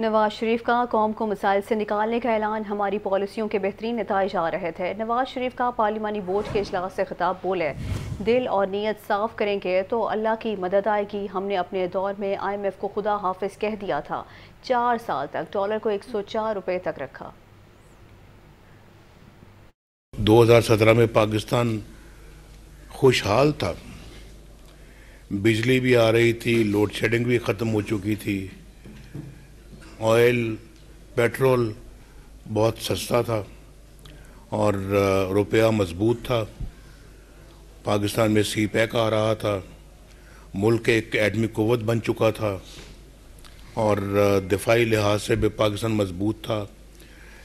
नवाज शरीफ का कौम को मिसाइल से निकालने का ऐलान हमारी पॉलिसियों के बेहतरीन नतज आ रहे थे नवाज शरीफ का पार्लिमानी बोर्ड के अजलास से खिताब बोले दिल और नीयत साफ करेंगे तो अल्लाह की मदद आएगी हमने अपने दौर में आई एम एफ को खुदा हाफिज कह दिया था चार साल तक डॉलर को एक सौ चार रुपये तक रखा दो हज़ार सत्रह में पाकिस्तान खुशहाल था बिजली भी आ रही थी लोड शेडिंग भी ख़त्म हो चुकी थी ऑयल पेट्रोल बहुत सस्ता था और रुपया मजबूत था पाकिस्तान में सी पैक आ रहा था मुल्क एक एडमी कुत बन चुका था और दिफाई लिहाज से भी पाकिस्तान मजबूत था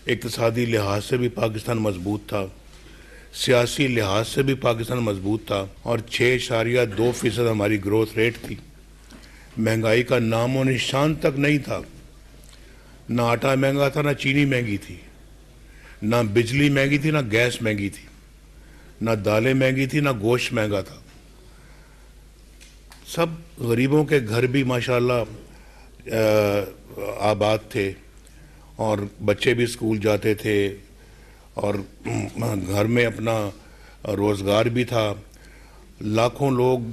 इकतदी लिहाज से भी पाकिस्तान मजबूत था सियासी लिहाज से भी पाकिस्तान मजबूत था और छः इशारिया दो फ़ीसद हमारी ग्रोथ रेट थी महंगाई का नामो निशान तक नहीं था ना आटा महंगा था ना चीनी महंगी थी ना बिजली महंगी थी ना गैस महंगी थी ना दालें महंगी थी ना गोश्त महंगा था सब गरीबों के घर भी माशाल्लाह आबाद थे और बच्चे भी स्कूल जाते थे और घर में अपना रोज़गार भी था लाखों लोग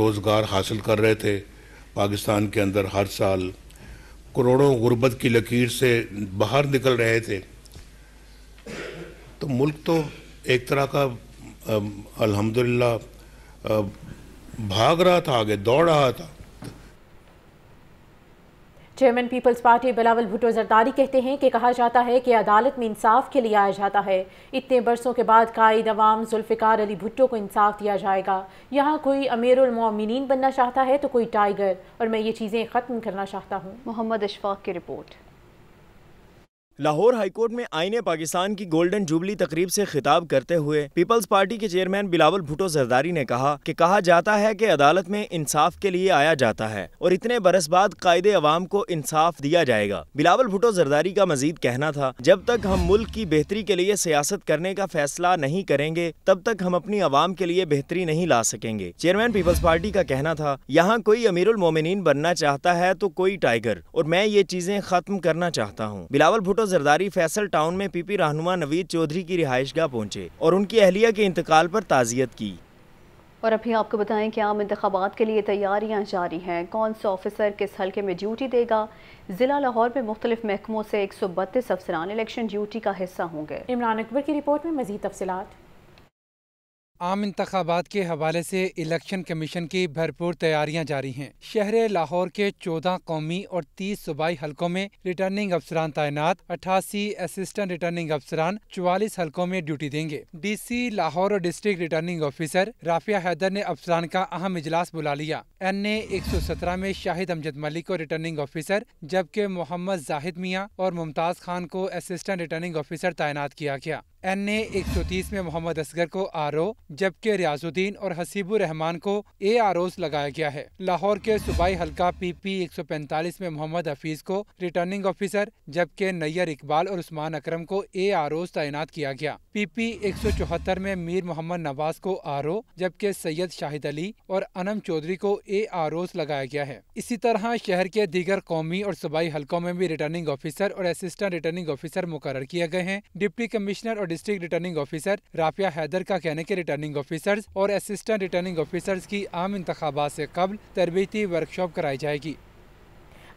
रोज़गार हासिल कर रहे थे पाकिस्तान के अंदर हर साल करोड़ों गुर्बत की लकीर से बाहर निकल रहे थे तो मुल्क तो एक तरह का अलहमदिल्ला भाग रहा था आगे दौड़ रहा था चेयरमैन पीपल्स पार्टी बिलावल भुट्टो जरदारी कहते हैं कि कहा जाता है कि अदालत में इंसाफ के लिए आया जाता है इतने बरसों के बाद कायद अवाम जुल्फ़िकार अली भुट्टो को इंसाफ दिया जाएगा यहाँ कोई अमीर अमीरमिन बनना चाहता है तो कोई टाइगर और मैं ये चीज़ें ख़त्म करना चाहता हूँ मोहम्मद अशफाक की रिपोर्ट लाहौर हाईकोर्ट में आईने पाकिस्तान की गोल्डन जुबली तकरीब से खिताब करते हुए पीपल्स पार्टी के चेयरमैन बिलावल भुटो जरदारी ने कहा कि कहा जाता है कि अदालत में इंसाफ के लिए आया जाता है और इतने बरस बाद कायदे अवाम को इंसाफ दिया जाएगा बिलावल भुटो जरदारी का मजीद कहना था जब तक हम मुल्क की बेहतरी के लिए सियासत करने का फैसला नहीं करेंगे तब तक हम अपनी आवाम के लिए बेहतरी नहीं ला सकेंगे चेयरमैन पीपल्स पार्टी का कहना था यहाँ कोई अमीरुल मोमिन बनना चाहता है तो कोई टाइगर और मैं ये चीजें खत्म करना चाहता हूँ बिलावल भुटो जरदारी फैसल टाउन में पीपी रहनुमा नवीद चौधरी की रिहाइशगाह पहुंचे और उनकी अहलिया के इंतकाल पर ताजियत की और अभी आपको बताएं कि आम इंतबात के लिए तैयारियां जारी हैं कौन सा ऑफिसर किस हल्के में ड्यूटी देगा ज़िला लाहौर में मुख्तलिफ महकमों से एक सौ बत्तीस अफसरान इलेक्शन ड्यूटी का हिस्सा होंगे इमरान अकबर की रिपोर्ट में मजीद तफसलत आम इंतबात के हवाले से इलेक्शन कमीशन की भरपूर तैयारियां जारी हैं शहर लाहौर के चौदह कौमी और तीस सूबाई हलकों में रिटर्निंग अफसरान तैनात अठासी असिस्टेंट रिटर्निंग अफसरान चवालीस हलकों में ड्यूटी देंगे डीसी लाहौर और district returning officer Rafia Haider ने अफसरान का अहम इजलास बुला लिया एन ए एक सौ सत्रह में शाहिद अमजद मलिक को रिटर्निंग ऑफिसर जबकि मोहम्मद जाहिद मियाँ और मुमताज़ खान को असिस्टेंट रिटर्निंग ऑफिसर तैनात किया गया एन ए एक सौ तीस में मोहम्मद असगर को आर ओ जबकि रियाजुद्दीन और हसीबुररहमान को ए आर ओस लगाया गया है लाहौर के सूबाई हल्का पी पी एक सौ पैंतालीस में मोहम्मद हफीज को रिटर्निंग ऑफिसर जबकि नैयर इकबाल और उस्मान अक्रम को ए आर ओस तैनात किया गया पी पी एक सौ चौहत्तर में मीर मोहम्मद नवाज को आर ओ जबकि सैयद शाहिद अली और अनम चौधरी को ए आर ओस लगाया गया है इसी तरह शहर के दीगर कौमी और सूबाई हल्कों में भी रिटर्निंग ऑफिसर और असिस्टेंट रिटर्निंग ऑफिसर मुकर किए गए हैं डिप्टी कमिश्नर और district returning officer Rafia Haider का कहने के रिटर्निंग ऑफिसर्स और असिस्टेंट रिटर्निंग ऑफिसर्स की आम इंतबात से कबल तरबती वर्कशॉप कराई जाएगी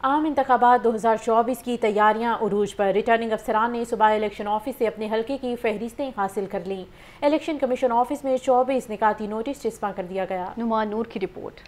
आम इंतबात दो हज़ार चौबीस की तैयारियाँ उरूज पर रिटर्निंग अफसरान ने सुबह इलेक्शन ऑफिस से अपने हल्के की फहरिस्तें हासिल कर लीं इलेक्शन कमीशन ऑफिस में चौबीस निकाती नोटिस चिस्पा कर दिया गया नुमान नूर की रिपोर्ट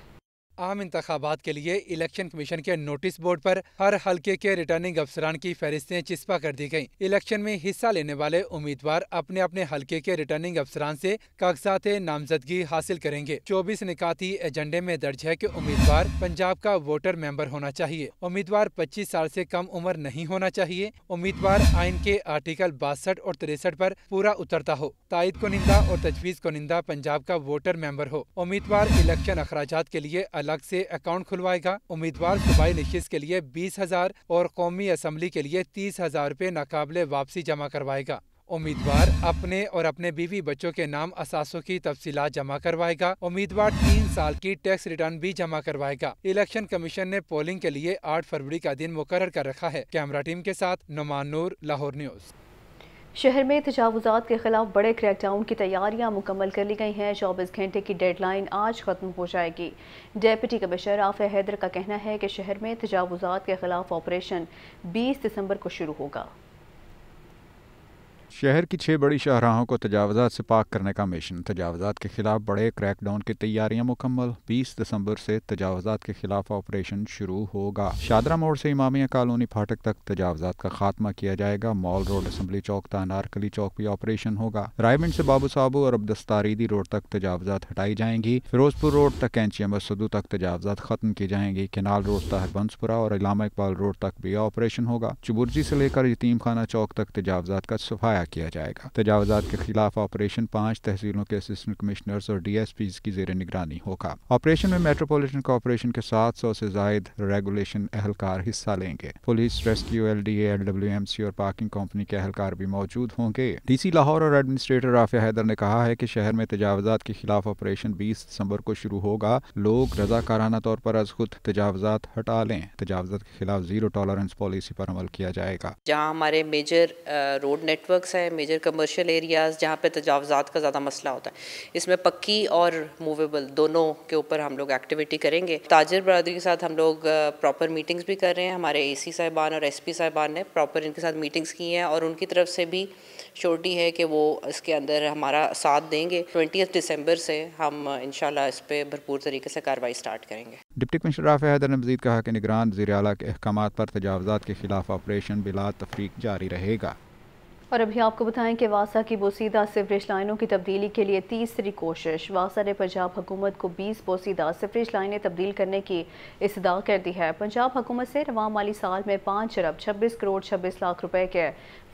आम इंतबात के लिए इलेक्शन कमीशन के नोटिस बोर्ड पर हर हलके के रिटर्निंग अफसरान की फहरिस्तें चिस्पा कर दी गयी इलेक्शन में हिस्सा लेने वाले उम्मीदवार अपने अपने हलके के रिटर्निंग अफसरान से कागजात नामजदगी हासिल करेंगे चौबीस निकाती एजेंडे में दर्ज है की उम्मीदवार पंजाब का वोटर मेंबर होना चाहिए उम्मीदवार पच्चीस साल ऐसी कम उम्र नहीं होना चाहिए उम्मीदवार आइन के आर्टिकल बासठ और तिरसठ आरोप पूरा उतरता हो ताइद को निंदा और तजवीज़ को निंदा पंजाब का वोटर मेंबर हो उम्मीदवार इलेक्शन अखराज के लिए अलग से अकाउंट खुलवाएगा उम्मीदवार सूबाई नशीस के लिए बीस हजार और कौमी असम्बली के लिए तीस हजार रूपए नाकबले वापसी जमा करवाएगा उम्मीदवार अपने और अपने बीवी बच्चों के नाम असासों की तफसीत जमा करवाएगा उम्मीदवार तीन साल की टैक्स रिटर्न भी जमा करवाएगा इलेक्शन कमीशन ने पोलिंग के लिए आठ फरवरी का दिन मुकर कर रखा है कैमरा टीम के साथ नुमान नूर लाहौर न्यूज़ शहर में तजावजात के खिलाफ बड़े क्रैकडाउन की तैयारियां मुकम्मल कर ली गई हैं चौबीस घंटे की डेडलाइन आज खत्म हो जाएगी डेप्टी कमिश्नर आफ हैदर का कहना है कि शहर में तजावजात के खिलाफ ऑपरेशन 20 दिसंबर को शुरू होगा शहर की छह बड़ी शाहराहों को तजावजा से पाक करने का मिशन तजावजात के खिलाफ बड़े क्रैकडाउन की तैयारियां मुकम्मल 20 दिसंबर से तजावजात के खिलाफ ऑपरेशन शुरू होगा शादरा मोड़ से इमामिया कॉलोनी फाटक तक तजावजात का खात्मा किया जाएगा मॉल रोड असम्बली चौक तानारकली चौक भी ऑपरेशन होगा रायमंड से बाबू साबू और अब्दस्तारीदी रोड तक तजावजात हटाई जाएंगी फिरोजपुर रोड तक कैंची मसदू तक तजावजात खत्म की जाएंगी केनाल रोड तक हरबंसपुरा और इलामा इकबाल रोड तक भी ऑपरेशन होगा चुबुर्जी से लेकर यतीम खाना चौक तक तजावजात का सफाया किया जाएगा तजावजात के खिलाफ ऑपरेशन पाँच तहसीलों के असिस्टेंट कमिश्नर्स और डी एस पीज की जेर निगरानी होगा ऑपरेशन में मेट्रोपोलिटन कॉरपोरेशन के सात सौ से जायद रेगुलेशन एहलकार हिस्सा लेंगे police rescue L D L W M C और पार्किंग कंपनी के एहलकार भी मौजूद होंगे डी सी लाहौर और एडमिनिस्ट्रेटर राफिया हैदर ने कहा है की शहर में तजावजात के खिलाफ ऑपरेशन बीस दिसंबर को शुरू होगा लोग रजाकाराना तौर पर अज खुद तजावजात हटा लें तजावजात के खिलाफ जीरो टॉलरेंस पॉलिसी पर अमल किया जाएगा जहाँ हमारे मेजर रोड नेटवर्क है है मेजर कमर्शियल एरियाज़ जहाँ पे तजावज़ात का ज़्यादा मसला होता है इसमें पक्की और मूवेबल दोनों के ऊपर हम लोग एक्टिविटी करेंगे ताजर बरदरी के साथ हम लोग प्रॉपर मीटिंग्स भी कर रहे हैं हमारे ए सी साहिबान और एस पी साहिबान ने प्रॉपर इनके साथ मीटिंग्स की हैं और उनकी तरफ से भी छोटी है कि वो इसके अंदर हमारा साथ देंगे ट्वेंटी दिसंबर से हम इन इस पर भरपूर तरीके से कार्रवाई स्टार्ट करेंगे डिप्टी कमिश्नर राफे हैदर ने मजीद कहा कि निगरान वजी अला के अहकाम पर तजावजात के खिलाफ ऑपरेशन बिला तफरीक जारी रहेगा और अभी आपको बताएं कि वासा की बोसीदा सिवरेज लाइनों की तब्दीली के लिए तीसरी कोशिश वासा ने पंजाब हुकूमत को 20 बोसीदा सिवरेज लाइनें तब्दील करने की इसदा कर दी है पंजाब हुकूमत से रवा माली साल में पाँच अरब छब्बीस करोड़ छब्बीस लाख रुपए के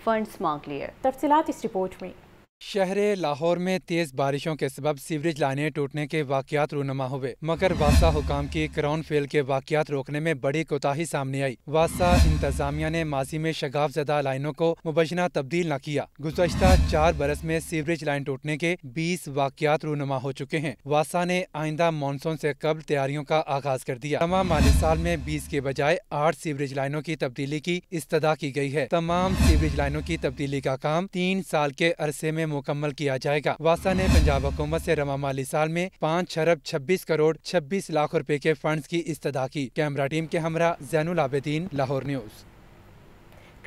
फंड्स मांग लिए तफसीत इस रिपोर्ट में शहर लाहौर में तेज बारिशों के सबब सीवरेज लाइनें टूटने के वाकियात रूनमा हुए मगर वासा हुकाम की क्राउन फेल के वाकयात रोकने में बड़ी कोताही सामने आई वासा इंतजामिया ने माजी में शगाफ जदा लाइनों को मुबजना तब्दील न किया गुजशत चार बरस में सीवरेज लाइन टूटने के बीस वाकयात रूनमा हो चुके हैं वासा ने आइंदा मानसून ऐसी कब तैयारियों का आगाज कर दिया तमाम माली साल में बीस के बजाय आठ सीवरेज लाइनों की तब्दीली की इस्तः की गयी है तमाम सीवरेज लाइनों की तब्दीली का काम तीन साल के अरसे में मुकम्मल किया जाएगा वासा ने पंजाब हुकूमत ऐसी रवा माली साल में पाँच अरब छब्बीस करोड़ छब्बीस लाख रूपए के फंड की इस्तदा की कैमरा टीम के हमरा जैनुल आबेदीन लाहौर न्यूज़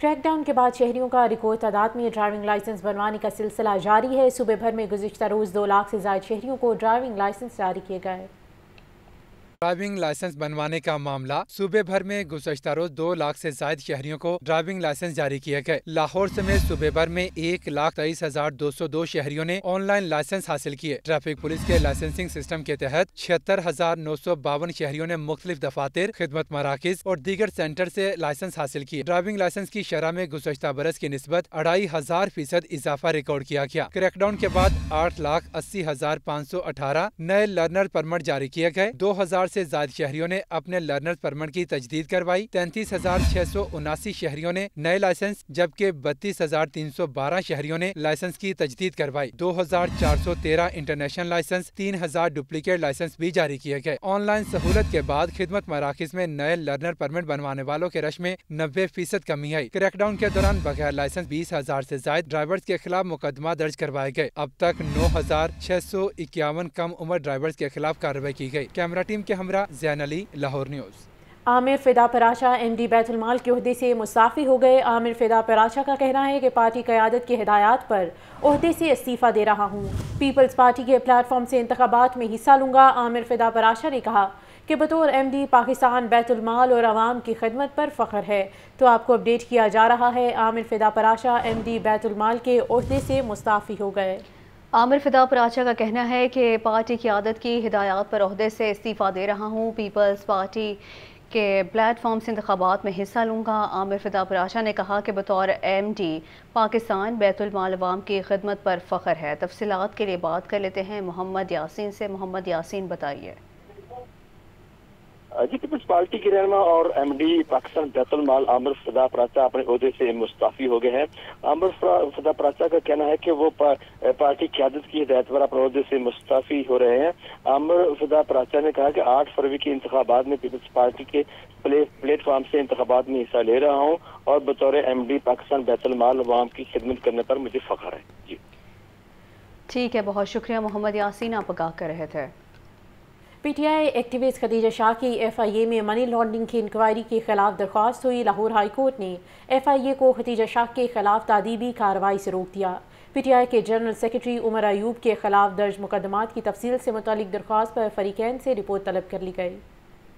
क्रैकडाउन के बाद शहरियों का रिकॉर्ड तादाद में ड्राइविंग लाइसेंस बनवाने का सिलसिला जारी है सुबह भर में गुजशत रोज़ दो लाख से ज्यादा शहरियों को ड्राइविंग लाइसेंस जारी किए गए ड्राइविंग लाइसेंस बनवाने का मामला सूबे भर में गुजश्ता रोज दो लाख से जायद शहरियों को ड्राइविंग लाइसेंस जारी किए गए लाहौर समेत सूबे भर में एक लाख तेईस हजार दो सौ दो शहरियों ने ऑनलाइन लाइसेंस हासिल किए ट्रैफिक पुलिस के लाइसेंसिंग सिस्टम के तहत छिहत्तर हजार नौ सौ बावन शहरियों ने मुख्तलिफ दफातर खिदमत मराकज और दीगर सेंटर ऐसी लाइसेंस हासिल किए ड्राइविंग लाइसेंस की शराह में गुजशत बरस की नस्बत अढ़ाई हजार फीसद इजाफा रिकॉर्ड किया गया क्रैकडाउन के बाद आठ लाख अस्सी हजार पाँच सौ अठारह नए लर्नर परमट जारी किए गए दो हजार से ज्यादा शहरियों ने अपने लर्नर परमिट की तजदीद करवाई तैंतीस हजार छह सौ उनासी शहरियों ने नए लाइसेंस जबकि बत्तीस हजार तीन सौ बारह शहरियों ने लाइसेंस की तजदीद करवाई दो हजार चार सौ तेरह इंटरनेशनल लाइसेंस तीन हजार डुप्लीकेट लाइसेंस भी जारी किए गए ऑनलाइन सहूलत के बाद खिदमत मराकज में नए लर्नर परमिट बनवाने वालों के रश में नब्बे फीसद कमी आई क्रैकडाउन के दौरान बगैर लाइसेंस बीस हजार ऐसी जायद ड्राइवर्स के खिलाफ मुकदमा दर्ज करवाए गए अब तक नौ हजार छह सौ इक्यावन कम उम्र ड्राइवर्स के खिलाफ कार्रवाई की गयी कैमरा टीम के हमरा Zain Ali Lahore news Aamir Fida Paracha M D Baitulmal के अहदे से मुस्ाफ़ी हो गए आमिर फ़िदा पराशा का कहना है कि पार्टी क़्यादत की हदायत पर अहदे से इस्तीफ़ा दे रहा हूँ पीपल्स पार्टी के प्लेटफॉर्म से इंतबात में हिस्सा लूँगा आमिर फ़िदा पराशा ने कहा कि बतौर एम डी पाकिस्तान बैतुलमाल और आवाम की खदमत पर फ़ख्र है तो आपको अपडेट किया जा रहा है आमिर फ़िदा पराशा एम डी बैतुलमाल के अहदे से मुस्ताफ़ी हो गए आमिर फिदा प्राचा का कहना है कि पार्टी की आदत की हिदायत पर अहदे से इस्तीफ़ा दे रहा हूँ पीपल्स पार्टी के प्लेटफॉर्म से इंतबात में हिस्सा लूँगा आमिर फिदा प्राचा ने कहा कि बतौर एम डी पाकिस्तान बैतुलमालवाम की खदमत पर फ़ख्र है तफसलत के लिए बात कर लेते हैं मोहम्मद यासिन से मोहम्मद यासिन बताइए जी पीपल्स तो पार्टी के रहनमा और एमडी पाकिस्तान बैतुलमाल आमर फदा प्राचा अपने अहदे से मुस्ताफी हो गए हैं आमिर फदा प्राचा का कहना है कि वो पा, पार्टी क्यादत की हिदायत पर अपने अहदे से मुस्ताफी हो रहे हैं आमिर फदा प्राचा ने कहा कि आठ फरवरी के इंतबात में पीपल्स पार्टी के प्ले, प्लेटफॉर्म से इंतबात में हिस्सा ले रहा हूँ और बतौर एम डी पाकिस्तान बैतुलमाल अवाम की खिदमत करने पर मुझे फ़ख्र है जी ठीक है बहुत शुक्रिया मोहम्मद यासीन आप आगाह कर रहे थे पीटीआई एक्टिविस्ट खदीजा शाह की एफआईए में मनी लॉन्ड्रिंग की इंक्वायरी के खिलाफ दरख्वास्त हुई लाहौर हाईकोर्ट ने एफआईए को खदीजा शाह के खिलाफ तादीबी कार्रवाई से रोक दिया पीटीआई के जनरल सेक्रेटरी उमर अयूब के खिलाफ दर्ज मुकदमात की तफसील से मुतलिक दरख्वास्त पर फरीकैन से रिपोर्ट तलब कर ली गई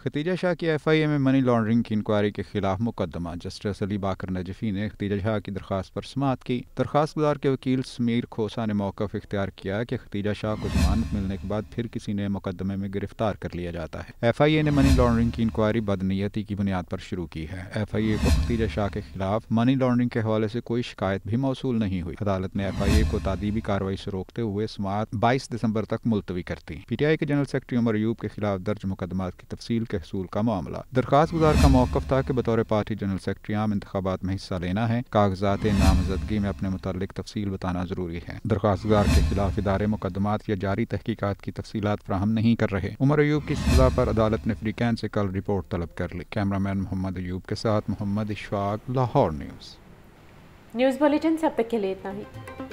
खतीजा शाह की एफ आई ए में मनी लॉन्ड्रिंग की इंक्वायरी के खिलाफ मुकदमा जस्टिस अली बाकर नजफ़ी ने खतीजा शाह की दरख्वास्त पर समात की दरख्वास्त गुजार के वकील समीर खोसा ने मौका इख्तियार किया कि खतीजा शाह को जमानत मिलने के बाद फिर किसी ने मुकदमे में गिरफ्तार कर लिया जाता है एफ आई ए ने मनी लॉन्ड्रिंग की इंक्वायरी बदनीयती की बुनियाद पर शुरू की है एफ आई ए को खतीजा शाह के खिलाफ मनी लॉन्ड्रिंग के हवाले से कोई शिकायत भी मौसू नहीं हुई अदालत ने एफ आई ए को तदीबी कार्रवाई से रोकते हुए समात बाईस दिसंबर तक मुलतवी कर दी पी टी आई के जनरल सेक्रेटरी उमर यूब के खिलाफ दर्ज मुकदमा की तफसील के हसूल का मामला दरख्वास्त गुजार का मौकफ था कि बतौर पार्टी जनरल सेक्रेटरी आम इंतबात में हिस्सा लेना है कागजात नामजदगी में अपने मुतल तफसील बताना जरूरी है दरख्वास्त गुजार के खिलाफ इदारे मुकदमात या जारी तहकीकत की तफसीत फ्राहम नहीं कर रहे उमर अयूब की सजा पर अदालत ने फ्रीकैन से कल रिपोर्ट तलब कर ली कैमरा मैन मोहम्मद अयूब के साथ Mohammad Ishfaq Lahore news news bulletin से अब तक के लिए इतना ही